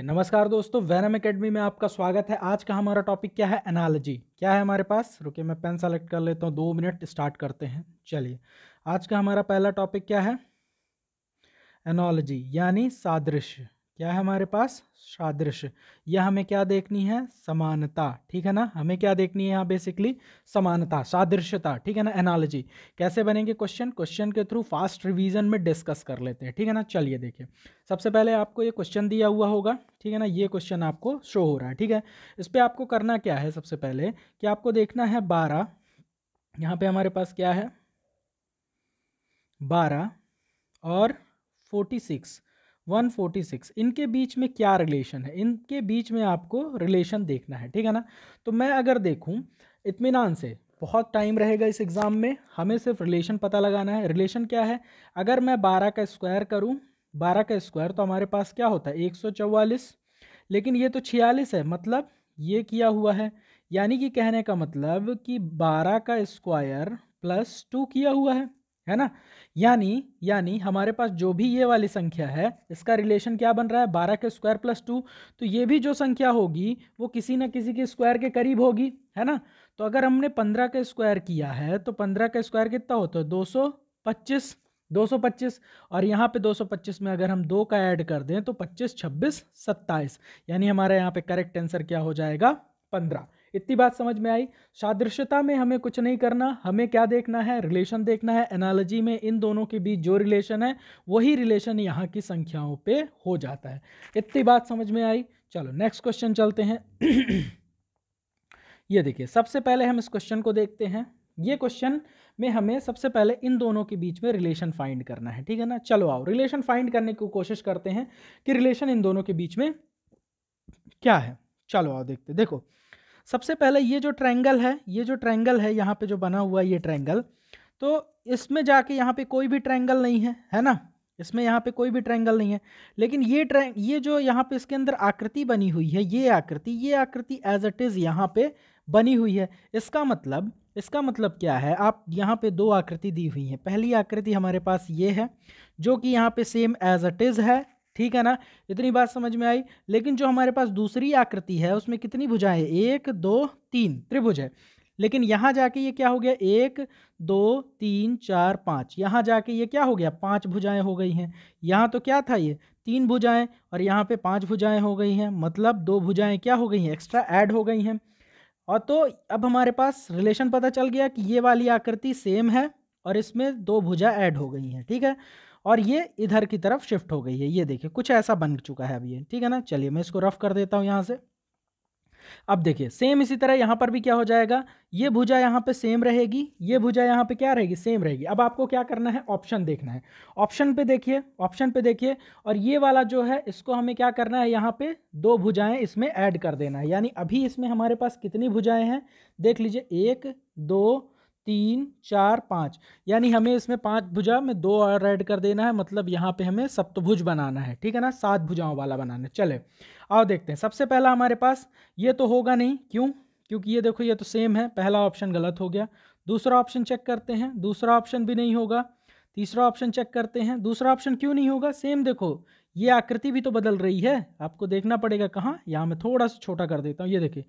नमस्कार दोस्तों Venom academy में आपका स्वागत है आज का हमारा टॉपिक क्या है एनालॉजी क्या है हमारे पास रुके मैं पेन सेलेक्ट कर लेता हूँ दो मिनट स्टार्ट करते हैं चलिए आज का हमारा पहला टॉपिक क्या है एनालॉजी यानी सादृश्य क्या है हमारे पास सादृश्य यह हमें क्या देखनी है समानता ठीक है ना हमें क्या देखनी है यहाँ बेसिकली समानता सादृश्यता ठीक है ना एनालॉजी कैसे बनेंगे क्वेश्चन क्वेश्चन के थ्रू फास्ट रिवीजन में डिस्कस कर लेते हैं ठीक है ना चलिए देखिए सबसे पहले आपको ये क्वेश्चन दिया हुआ होगा ठीक है ना ये क्वेश्चन आपको शो हो रहा है ठीक है इस पर आपको करना क्या है सबसे पहले कि आपको देखना है बारह यहाँ पर हमारे पास क्या है बारह और फोर्टी सिक्स 146 इनके बीच में क्या रिलेशन है इनके बीच में आपको रिलेशन देखना है ठीक है ना तो मैं अगर देखूं इतमान से बहुत टाइम रहेगा इस एग्ज़ाम में हमें सिर्फ रिलेशन पता लगाना है रिलेशन क्या है अगर मैं बारह का स्क्वायर करूँ बारह का स्क्वायर तो हमारे पास क्या होता है एक लेकिन ये तो छियालीस है मतलब ये किया हुआ है यानी कि कहने का मतलब कि बारह का स्क्वायर प्लस टू किया हुआ है है ना यानी यानी हमारे पास जो भी ये वाली संख्या है इसका रिलेशन क्या बन रहा है बारह के स्क्वायर प्लस टू तो ये भी जो संख्या होगी वो किसी ना किसी के स्क्वायर के करीब होगी है ना तो अगर हमने पंद्रह का स्क्वायर किया है तो पंद्रह का स्क्वायर कितना होता है दो सौ पच्चीस दो सौ पच्चीस और यहाँ पे दो सौ पच्चीस में अगर हम दो का ऐड कर दें तो पच्चीस छब्बीस सत्ताईस यानी हमारा यहाँ पे करेक्ट आंसर क्या हो जाएगा पंद्रह इतनी बात समझ में आई सादृश्यता में हमें कुछ नहीं करना हमें क्या देखना है रिलेशन देखना है एनालॉजी में इन दोनों के बीच जो रिलेशन है वही रिलेशन यहाँ की संख्याओं पे हो जाता है इतनी बात समझ में आई चलो नेक्स्ट क्वेश्चन चलते हैं ये देखिए सबसे पहले हम इस क्वेश्चन को देखते हैं ये क्वेश्चन में हमें सबसे पहले इन दोनों के बीच में रिलेशन फाइंड करना है ठीक है ना चलो आओ रिलेशन फाइंड करने की कोशिश करते हैं कि रिलेशन इन दोनों के बीच में क्या है चलो आओ देखते देखो सबसे पहले ये जो ट्रैंगल है ये जो ट्रैंगल है यहाँ पे जो बना हुआ है ये ट्रैंगल तो इसमें जाके यहाँ पे कोई भी ट्रैंगल नहीं है है ना इसमें यहाँ पे कोई भी ट्रैंगल नहीं है लेकिन ये ट्रैंग ये जो यहाँ पे इसके अंदर आकृति बनी हुई है ये आकृति ये आकृति एज इट इज़ यहाँ पे बनी हुई है इसका मतलब इसका मतलब क्या है आप यहाँ पे दो आकृति दी हुई हैं पहली आकृति हमारे पास ये है जो कि यहाँ पे सेम एज इट इज़ है ठीक है ना इतनी बात समझ में आई लेकिन जो हमारे पास दूसरी आकृति है उसमें कितनी भुजाएं है एक दो तीन त्रिभुज है लेकिन यहाँ जाके ये क्या हो गया एक दो तीन चार पाँच यहाँ जाके ये क्या हो गया पांच भुजाएं हो गई हैं यहाँ तो क्या था ये तीन भुजाएं और यहाँ पे पांच भुजाएं हो गई हैं मतलब दो भुजाएं क्या हो गई हैं एक्स्ट्रा ऐड हो गई हैं और तो अब हमारे पास रिलेशन पता चल गया कि ये वाली आकृति सेम है और इसमें दो भुजा ऐड हो गई हैं ठीक है और ये इधर की तरफ शिफ्ट हो गई है ये देखिए कुछ ऐसा बन चुका है अभी ये ठीक है ना चलिए मैं इसको रफ कर देता हूँ यहाँ से अब देखिए सेम इसी तरह यहाँ पर भी क्या हो जाएगा ये भुजा यहाँ पे सेम रहेगी ये भुजा यहाँ पे क्या रहेगी सेम रहेगी अब आपको क्या करना है ऑप्शन देखना है ऑप्शन पे देखिए ऑप्शन पे देखिए और ये वाला जो है इसको हमें क्या करना है यहाँ पे दो भुजाएं इसमें ऐड कर देना है यानी अभी इसमें हमारे पास कितनी भुजाएं हैं देख लीजिए एक दो तीन चार पाँच यानी हमें इसमें पांच भुजा में दो और ऐड कर देना है मतलब यहाँ पे हमें सप्तभुज बनाना है ठीक है ना सात भुजाओं वाला बनाना है चले आओ देखते हैं सबसे पहला हमारे पास ये तो होगा नहीं क्यों क्योंकि ये देखो ये तो सेम है पहला ऑप्शन गलत हो गया दूसरा ऑप्शन चेक करते हैं दूसरा ऑप्शन भी नहीं होगा तीसरा ऑप्शन चेक करते हैं दूसरा ऑप्शन क्यों नहीं होगा सेम देखो ये आकृति भी तो बदल रही है आपको देखना पड़ेगा कहाँ यहाँ मैं थोड़ा सा छोटा कर देता हूँ ये देखिए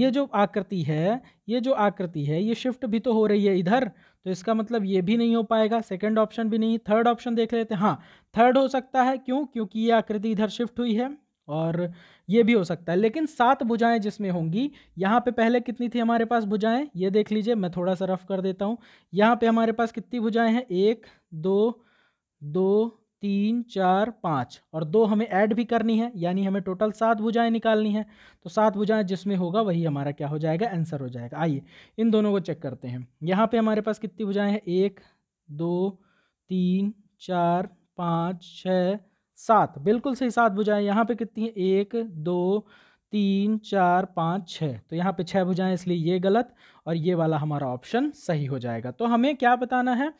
ये जो आकृति है ये जो आकृति है ये शिफ्ट भी तो हो रही है इधर तो इसका मतलब ये भी नहीं हो पाएगा सेकंड ऑप्शन भी नहीं थर्ड ऑप्शन देख लेते हैं हाँ थर्ड हो सकता है क्यों क्योंकि ये आकृति इधर शिफ्ट हुई है और ये भी हो सकता है लेकिन सात भुजाएं जिसमें होंगी यहाँ पे पहले कितनी थी हमारे पास भुजाएं ये देख लीजिए मैं थोड़ा सा रफ कर देता हूँ यहाँ पे हमारे पास कितनी भुजाएं हैं एक दो दो तीन चार पाँच और दो हमें ऐड भी करनी है यानी हमें टोटल सात भुजाएं निकालनी है तो सात भुजाएं जिसमें होगा वही हमारा क्या हो जाएगा आंसर हो जाएगा आइए इन दोनों को चेक करते हैं यहाँ पे हमारे पास कितनी भुजाएं हैं एक दो तीन चार पाँच छः सात बिल्कुल सही सात भुजाएं यहाँ पे कितनी हैं एक दो तीन चार पाँच छः तो यहाँ पे छः भुजाएं इसलिए ये गलत और ये वाला हमारा ऑप्शन सही हो जाएगा तो हमें क्या बताना है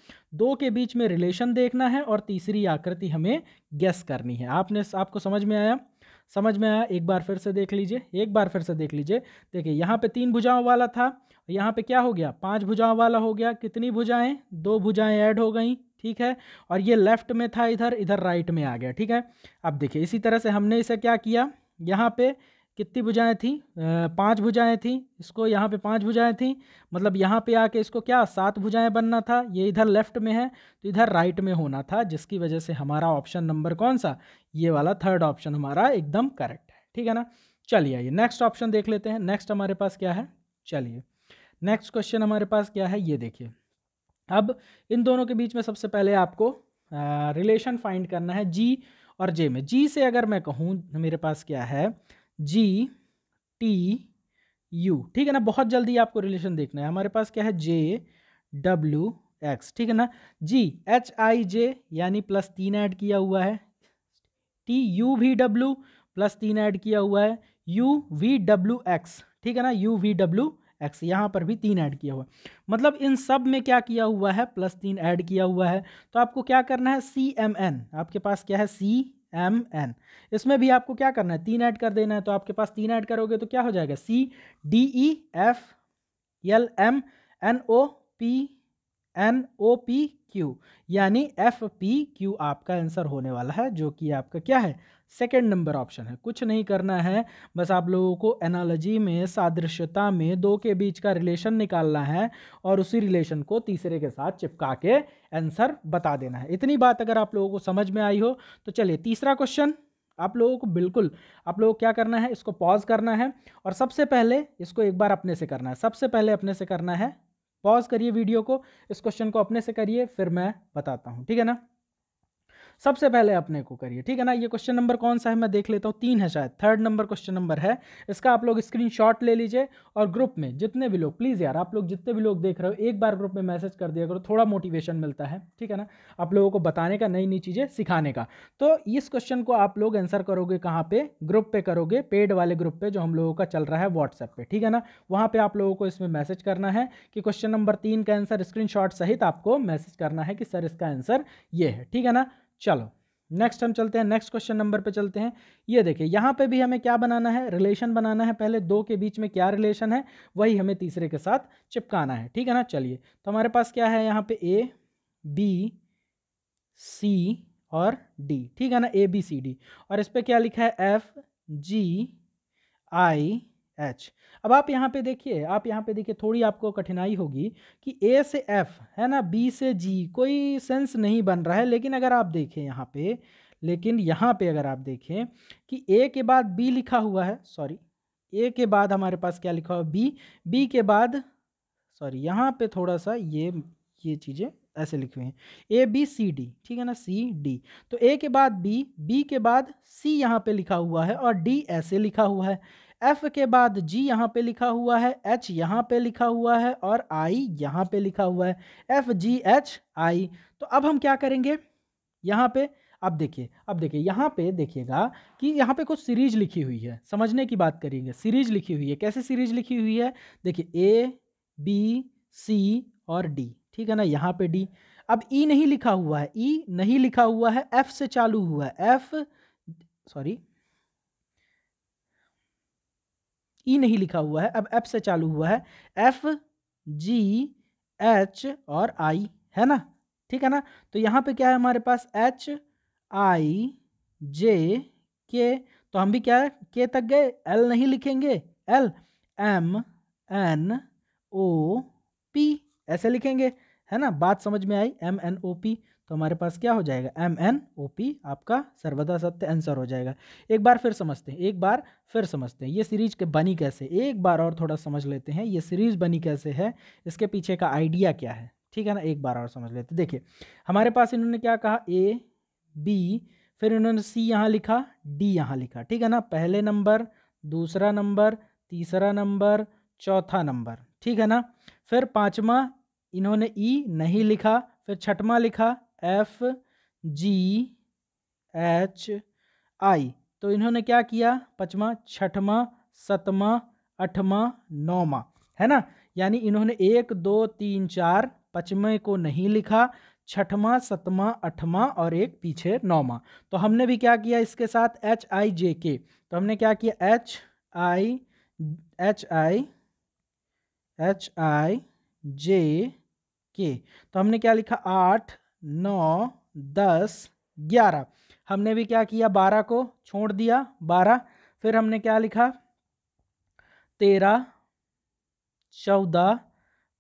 दो के बीच में रिलेशन देखना है और तीसरी आकृति हमें गेस करनी है आपने आपको समझ में आया समझ में आया एक बार फिर से देख लीजिए एक बार फिर से देख लीजिए देखिए यहाँ पे तीन भुजाओं वाला था यहाँ पे क्या हो गया पांच भुजाओं वाला हो गया कितनी भुजाएं दो भुजाएं ऐड हो गई ठीक है और ये लेफ्ट में था इधर इधर राइट में आ गया ठीक है अब देखिए इसी तरह से हमने इसे क्या किया यहाँ पे कितनी भुजाएं थी पांच भुजाएं थी इसको यहाँ पे पांच भुजाएं थी मतलब यहाँ पे आके इसको क्या सात भुजाएं बनना था ये इधर लेफ्ट में है तो इधर राइट में होना था जिसकी वजह से हमारा ऑप्शन नंबर कौन सा ये वाला थर्ड ऑप्शन हमारा एकदम करेक्ट है ठीक है ना चलिए आइए नेक्स्ट ऑप्शन देख लेते हैं नेक्स्ट हमारे पास क्या है चलिए नेक्स्ट क्वेश्चन हमारे पास क्या है ये देखिए अब इन दोनों के बीच में सबसे पहले आपको रिलेशन फाइंड करना है जी और जे में जी से अगर मैं कहूँ मेरे पास क्या है जी टी यू ठीक है ना बहुत जल्दी आपको रिलेशन देखना है हमारे पास क्या है जे डब्ल्यू एक्स ठीक है ना जी एच आई जे यानी प्लस तीन ऐड किया हुआ है T U V W plus तीन ऐड किया हुआ है यू वी डब्ल्यू एक्स ठीक है ना यू वी डब्ल्यू एक्स यहाँ पर भी तीन ऐड किया हुआ मतलब इन सब में क्या किया हुआ है प्लस तीन ऐड किया हुआ है तो आपको क्या करना है सी एम एन आपके पास क्या है सी एम एन इसमें भी आपको क्या करना है तीन ऐड कर देना है तो आपके पास तीन ऐड करोगे तो क्या हो जाएगा C D E F L M N O P N O P Q यानी एफ पी क्यू आपका आंसर होने वाला है जो कि आपका क्या है सेकेंड नंबर ऑप्शन है कुछ नहीं करना है बस आप लोगों को एनालॉजी में सादृश्यता में दो के बीच का रिलेशन निकालना है और उसी रिलेशन को तीसरे के साथ चिपका के आंसर बता देना है इतनी बात अगर आप लोगों को समझ में आई हो तो चलिए तीसरा क्वेश्चन आप लोगों को बिल्कुल आप लोगों को क्या करना है इसको पॉज करना है और सबसे पहले इसको एक बार अपने से करना है सबसे पहले अपने से करना है पॉज करिए वीडियो को इस क्वेश्चन को अपने से करिए फिर मैं बताता हूँ ठीक है ना सबसे पहले अपने को करिए ठीक है ना ये क्वेश्चन नंबर कौन सा है मैं देख लेता हूँ तीन है शायद थर्ड नंबर क्वेश्चन नंबर है इसका आप लोग स्क्रीन ले लीजिए और ग्रुप में जितने भी लोग प्लीज़ यार आप लोग जितने भी लोग देख रहे हो एक बार ग्रुप में मैसेज कर दिया करो थोड़ा मोटिवेशन मिलता है ठीक है ना आप लोगों को बताने का नई नई चीज़ें सिखाने का तो इस क्वेश्चन को आप लोग आंसर करोगे कहाँ पे ग्रुप पे करोगे पेड वाले ग्रुप पे जो हम लोगों का चल रहा है व्हाट्सएप पे ठीक है ना वहाँ पे आप लोगों को इसमें मैसेज करना है कि क्वेश्चन नंबर तीन का आंसर स्क्रीनशॉट सहित आपको मैसेज करना है कि सर इसका आंसर ये है ठीक है ना चलो नेक्स्ट हम चलते हैं नेक्स्ट क्वेश्चन नंबर पे चलते हैं ये देखिए यहाँ पे भी हमें क्या बनाना है रिलेशन बनाना है पहले दो के बीच में क्या रिलेशन है वही हमें तीसरे के साथ चिपकाना है ठीक है ना चलिए तो हमारे पास क्या है यहाँ पे ए बी सी और डी ठीक है ना ए बी सी डी और इस पर क्या लिखा है एफ जी आई एच अब आप यहाँ पे देखिए आप यहाँ पे देखिए थोड़ी आपको कठिनाई होगी कि ए से एफ है ना बी से जी कोई सेंस नहीं बन रहा है लेकिन अगर आप देखें यहाँ पे लेकिन यहाँ पे अगर आप देखें कि ए के बाद बी लिखा हुआ है सॉरी ए के बाद हमारे पास क्या लिखा हुआ बी बी के बाद सॉरी यहाँ पे थोड़ा सा ये ये चीज़ें ऐसे लिखे हुए हैं ए बी सी डी ठीक है ना सी डी तो ए के बाद बी बी के बाद सी यहाँ पे लिखा हुआ है और डी ऐसे लिखा हुआ है एफ के बाद जी यहाँ पे लिखा हुआ है एच यहाँ पे लिखा हुआ है और आई यहाँ पे लिखा हुआ है एफ जी एच आई तो अब हम क्या करेंगे यहाँ पे अब देखिए अब देखिए यहाँ पे देखिएगा कि यहाँ पे कुछ सीरीज लिखी हुई है समझने की बात करेंगे सीरीज लिखी हुई है कैसे सीरीज लिखी हुई है देखिए ए बी सी और डी ठीक है ना यहाँ पे डी अब ई e नहीं लिखा हुआ है ई e नहीं लिखा हुआ है एफ से चालू हुआ है एफ सॉरी ई e नहीं लिखा हुआ है अब एफ से चालू हुआ है एफ जी एच और आई है ना ठीक है ना तो यहाँ पे क्या है हमारे पास एच आई जे के तो हम भी क्या है के तक गए एल नहीं लिखेंगे L M N O P ऐसे लिखेंगे है ना बात समझ में आई एम एन ओ पी तो हमारे पास क्या हो जाएगा एम एन ओ पी आपका सर्वदा सत्य आंसर हो जाएगा एक बार फिर समझते हैं एक बार फिर समझते हैं ये सीरीज के बनी कैसे एक बार और थोड़ा समझ लेते हैं ये सीरीज बनी कैसे है इसके पीछे का आइडिया क्या है ठीक है ना एक बार और समझ लेते देखिए हमारे पास इन्होंने क्या कहा ए बी फिर इन्होंने सी यहाँ लिखा डी यहाँ लिखा ठीक है ना पहले नंबर दूसरा नंबर तीसरा नंबर चौथा नंबर ठीक है ना फिर पाँचवा इन्होंने ई e नहीं लिखा फिर छठवा लिखा एफ जी एच आई तो इन्होंने क्या किया पचमा छठवा सतवा अठवा नौवा है ना यानी इन्होंने एक दो तीन चार पचमे को नहीं लिखा छठवा सतवा अठवा और एक पीछे नौवा तो हमने भी क्या किया इसके साथ एच आई जे के तो हमने क्या किया H I H I H I J K तो हमने क्या लिखा आठ नौ दस ग्यारह हमने भी क्या किया बारह को छोड़ दिया बारह फिर हमने क्या लिखा तेरह चौदह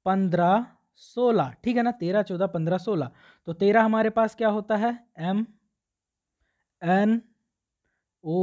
पंद्रह सोलह ठीक है ना तेरह चौदह पंद्रह सोलह तो तेरह हमारे पास क्या होता है एम एन ओ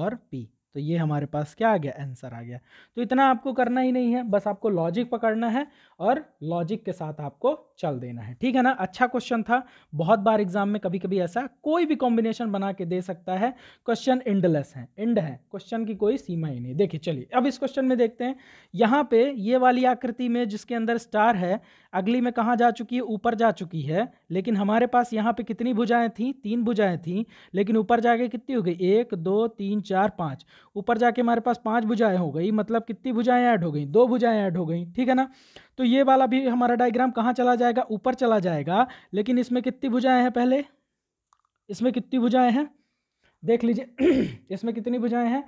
और पी तो ये हमारे पास क्या आ गया आंसर आ गया तो इतना आपको करना ही नहीं है बस आपको लॉजिक पकड़ना है और लॉजिक के साथ आपको चल देना है ठीक है ना अच्छा क्वेश्चन था बहुत बार एग्जाम में कभी कभी ऐसा कोई भी कॉम्बिनेशन बना के दे सकता है क्वेश्चन इंडलेस है इंड है क्वेश्चन की कोई सीमा ही नहीं देखिए चलिए अब इस क्वेश्चन में देखते हैं यहाँ पे ये वाली आकृति में जिसके अंदर स्टार है अगली में कहाँ जा चुकी है ऊपर जा चुकी है लेकिन हमारे पास यहाँ पे कितनी भुजाएं थी तीन भुजाएं थी लेकिन ऊपर जाके कितनी हो गई एक दो तीन चार पाँच ऊपर जाके हमारे पास पांच भुजाएं हो गई मतलब कितनी भुजाएं ऐड हो गई दो भुजाएं ऐड हो गई ठीक है ना तो ये वाला भी हमारा डायग्राम कहाँ चला जाएगा ऊपर चला जाएगा लेकिन इसमें कितनी भुजाएं हैं पहले इसमें कितनी भुजाएं हैं देख लीजिए इसमें कितनी भुजाएं हैं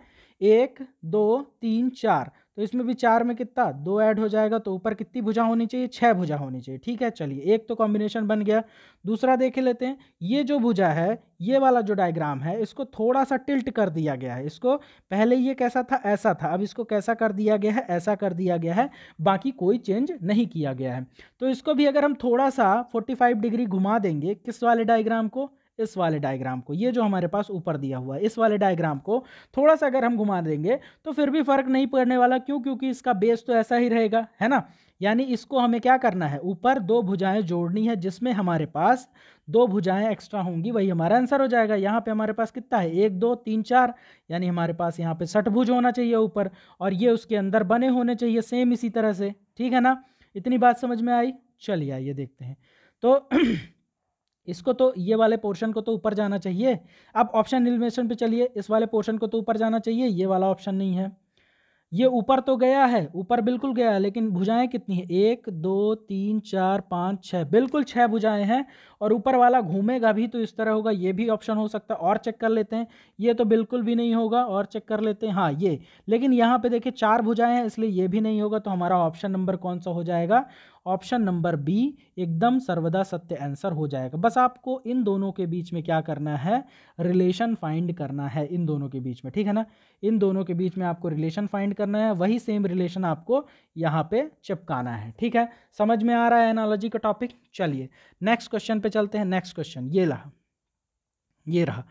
एक दो तीन चार तो इसमें भी चार में कितना दो ऐड हो जाएगा तो ऊपर कितनी भुजा होनी चाहिए छः भुजा होनी चाहिए ठीक है चलिए एक तो कॉम्बिनेशन बन गया दूसरा देख लेते हैं ये जो भुजा है ये वाला जो डायग्राम है इसको थोड़ा सा टिल्ट कर दिया गया है इसको पहले ये कैसा था ऐसा था अब इसको कैसा कर दिया गया है ऐसा कर दिया गया है बाकी कोई चेंज नहीं किया गया है तो इसको भी अगर हम थोड़ा सा फोर्टी डिग्री घुमा देंगे किस वाले डायग्राम को इस वाले डायग्राम को ये जो हमारे पास ऊपर दिया हुआ है इस वाले डायग्राम को थोड़ा सा अगर हम घुमा देंगे तो फिर भी फ़र्क नहीं पड़ने वाला क्यों क्योंकि इसका बेस तो ऐसा ही रहेगा है ना यानी इसको हमें क्या करना है ऊपर दो भुजाएं जोड़नी है जिसमें हमारे पास दो भुजाएं एक्स्ट्रा होंगी वही हमारा आंसर हो जाएगा यहाँ पे हमारे पास कितना है एक दो तीन चार यानी हमारे पास यहाँ पे सठ भुज होना चाहिए ऊपर और ये उसके अंदर बने होने चाहिए सेम इसी तरह से ठीक है ना इतनी बात समझ में आई चलिए आइए देखते हैं तो इसको तो ये वाले पोर्शन को तो ऊपर जाना चाहिए अब ऑप्शन एलिमिनेशन पे चलिए इस वाले पोर्शन को तो ऊपर जाना चाहिए ये वाला ऑप्शन नहीं है ये ऊपर तो गया है ऊपर बिल्कुल गया है लेकिन भुजाएं कितनी है एक दो तीन चार पाँच छः बिल्कुल छः भुजाएं हैं और ऊपर वाला घूमेगा भी तो इस तरह होगा ये भी ऑप्शन हो सकता है और चेक कर लेते हैं ये तो बिल्कुल भी नहीं होगा और चेक कर लेते हैं हाँ ये लेकिन यहाँ पे देखिए चार भुजाएं हैं इसलिए ये भी नहीं होगा तो हमारा ऑप्शन नंबर कौन सा हो जाएगा ऑप्शन नंबर बी एकदम सर्वदा सत्य आंसर हो जाएगा बस आपको इन दोनों के बीच में क्या करना है रिलेशन फाइंड करना है इन दोनों के बीच में ठीक है ना इन दोनों के बीच में आपको रिलेशन फाइंड करना है वही सेम रिलेशन आपको यहाँ पे चिपकाना है ठीक है समझ में आ रहा है एनालॉजी का टॉपिक चलिए नेक्स्ट क्वेश्चन पे चलते हैं नेक्स्ट क्वेश्चन ये रहा ये रहा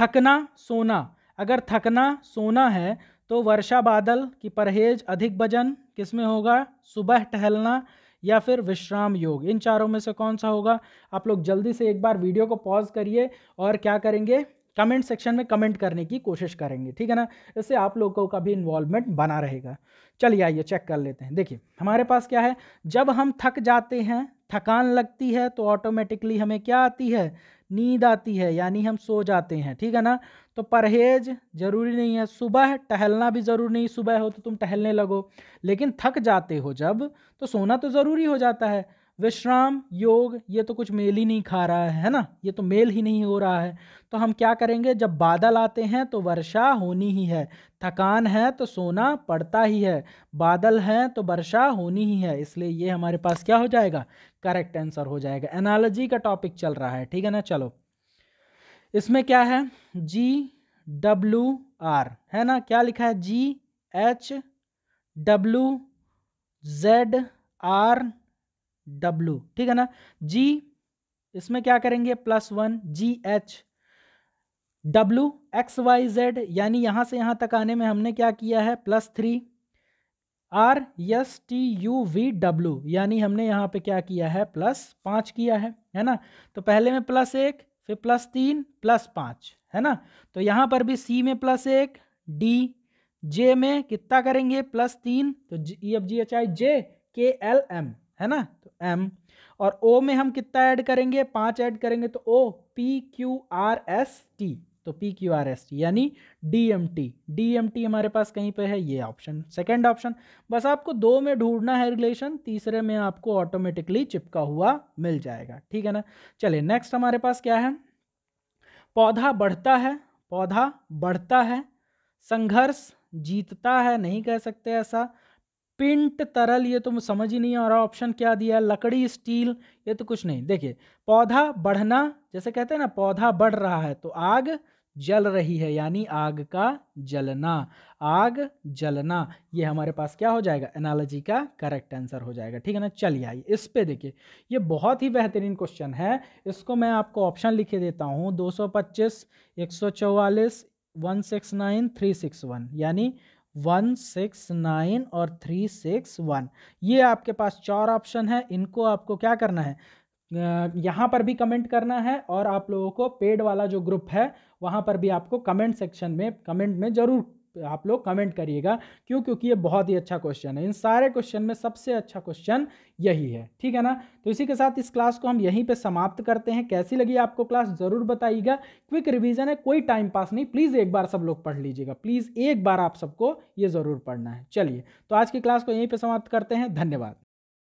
थकना सोना अगर थकना सोना है तो वर्षा बादल की परहेज अधिक वजन किसमें होगा सुबह टहलना या फिर विश्राम योग इन चारों में से कौन सा होगा आप लोग जल्दी से एक बार वीडियो को पॉज करिए और क्या करेंगे कमेंट सेक्शन में कमेंट करने की कोशिश करेंगे ठीक है ना इससे आप लोगों का भी इन्वॉल्वमेंट बना रहेगा चलिए आइए चेक कर लेते हैं देखिए हमारे पास क्या है जब हम थक जाते हैं थकान लगती है तो ऑटोमेटिकली हमें क्या आती है नींद आती है यानी हम सो जाते हैं ठीक है ना तो परहेज ज़रूरी नहीं है सुबह टहलना भी ज़रूरी नहीं सुबह हो तो तुम टहलने लगो लेकिन थक जाते हो जब तो सोना तो ज़रूरी हो जाता है विश्राम योग ये तो कुछ मेल ही नहीं खा रहा है है ना ये तो मेल ही नहीं हो रहा है तो हम क्या करेंगे जब बादल आते हैं तो वर्षा होनी ही है थकान है तो सोना पड़ता ही है बादल हैं तो वर्षा होनी ही है इसलिए ये हमारे पास क्या हो जाएगा करेक्ट आंसर हो जाएगा एनालॉजी का टॉपिक चल रहा है ठीक है ना चलो इसमें क्या है जी डब्लू आर है ना क्या लिखा है G H W Z R W ठीक है ना जी इसमें क्या करेंगे plus one G H W X Y Z यानी यहां से यहां तक आने में हमने क्या किया है plus three R S T U V W यानी हमने यहां पे क्या किया है प्लस पांच किया है है ना तो पहले में प्लस एक फिर प्लस तीन प्लस पांच है ना तो यहां पर भी सी में प्लस एक डी जे में कितना करेंगे प्लस तीन तो जी F G H I J के एल एम है ना एम और ओ में हम कितना ऐड करेंगे पांच ऐड करेंगे तो O P Q R S T तो P Q R S T यानी D M T D M T हमारे पास कहीं पे है ये ऑप्शन सेकंड ऑप्शन बस आपको दो में ढूंढना है रिलेशन तीसरे में आपको ऑटोमेटिकली चिपका हुआ मिल जाएगा ठीक है ना चलिए नेक्स्ट हमारे पास क्या है पौधा बढ़ता है पौधा बढ़ता है संघर्ष जीतता है नहीं कह सकते ऐसा पिंट तरल ये तो समझ ही नहीं आ रहा ऑप्शन क्या दिया लकड़ी स्टील ये तो कुछ नहीं देखिए पौधा बढ़ना जैसे कहते हैं ना पौधा बढ़ रहा है तो आग जल रही है यानी आग का जलना आग जलना ये हमारे पास क्या हो जाएगा एनालॉजी का करेक्ट आंसर हो जाएगा ठीक है ना चलिए आइए इस पे देखिए ये बहुत ही बेहतरीन क्वेश्चन है इसको मैं आपको ऑप्शन लिखे देता हूँ 225 थ्री सिक्स वन यानी वन सिक्स नाइन और थ्री सिक्स वन ये आपके पास चार ऑप्शन है इनको आपको क्या करना है यहाँ पर भी कमेंट करना है और आप लोगों को पेड वाला जो ग्रुप है वहाँ पर भी आपको कमेंट सेक्शन में कमेंट में ज़रूर आप लोग कमेंट करिएगा क्यों क्योंकि ये बहुत ही अच्छा क्वेश्चन है इन सारे क्वेश्चन में सबसे अच्छा क्वेश्चन यही है ठीक है ना तो इसी के साथ इस क्लास को हम यहीं पे समाप्त करते हैं कैसी लगी आपको क्लास ज़रूर बताइएगा क्विक रिवीजन है कोई टाइम पास नहीं प्लीज़ एक बार सब लोग पढ़ लीजिएगा प्लीज़ एक बार आप सबको ये ज़रूर पढ़ना है चलिए तो आज की क्लास को यहीं पर समाप्त करते हैं धन्यवाद